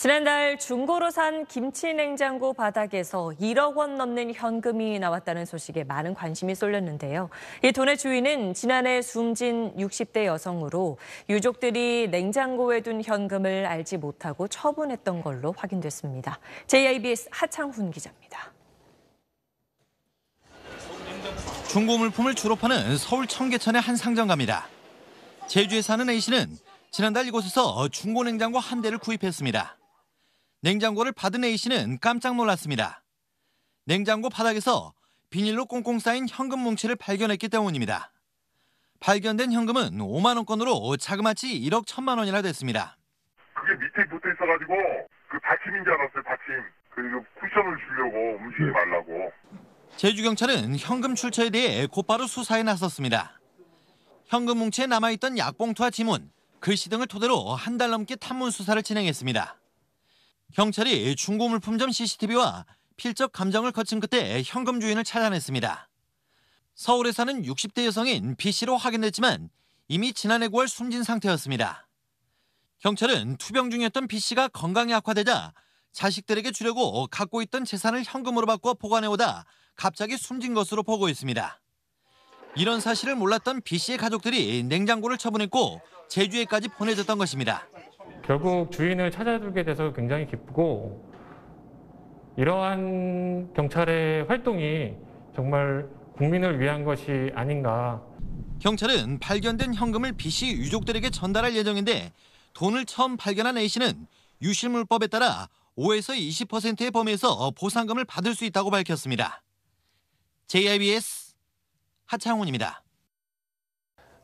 지난달 중고로 산 김치 냉장고 바닥에서 1억 원 넘는 현금이 나왔다는 소식에 많은 관심이 쏠렸는데요. 이 돈의 주인은 지난해 숨진 60대 여성으로 유족들이 냉장고에 둔 현금을 알지 못하고 처분했던 걸로 확인됐습니다. JIBS 하창훈 기자입니다. 중고 물품을 주로 파는 서울 청계천의 한 상점가입니다. 제주에 사는 A씨는 지난달 이곳에서 중고 냉장고 한 대를 구입했습니다. 냉장고를 받은 A씨는 깜짝 놀랐습니다. 냉장고 바닥에서 비닐로 꽁꽁 쌓인 현금 뭉치를 발견했기 때문입니다. 발견된 현금은 5만 원권으로 자그마치 1억 1천만 원이나 됐습니다. 그게 밑에 붙어 있어가지고 그 받침인 줄 알았어요. 받침. 그리고 쿠션을 주려고 움직이지 네. 말라고. 제주 경찰은 현금 출처에 대해 곧바로 수사에 나섰습니다. 현금 뭉치에 남아있던 약봉투와 지문, 글씨 등을 토대로 한 달 넘게 탐문 수사를 진행했습니다. 경찰이 중고물 품점 CCTV와 필적 감정을 거친 끝에 현금 주인을 찾아냈습니다. 서울에 사는 60대 여성인 B씨로 확인됐지만 이미 지난해 9월 숨진 상태였습니다. 경찰은 투병 중이었던 B씨가 건강이 악화되자 자식들에게 주려고 갖고 있던 재산을 현금으로 바꿔 보관해오다 갑자기 숨진 것으로 보고있습니다 이런 사실을 몰랐던 B씨의 가족들이 냉장고를 처분했고 제주에까지 보내졌던 것입니다. 결국 주인을 찾아주게 돼서 굉장히 기쁘고 이러한 경찰의 활동이 정말 국민을 위한 것이 아닌가. 경찰은 발견된 현금을 B씨 유족들에게 전달할 예정인데 돈을 처음 발견한 A씨는 유실물법에 따라 5에서 20%의 범위에서 보상금을 받을 수 있다고 밝혔습니다. JIBS 하창훈입니다.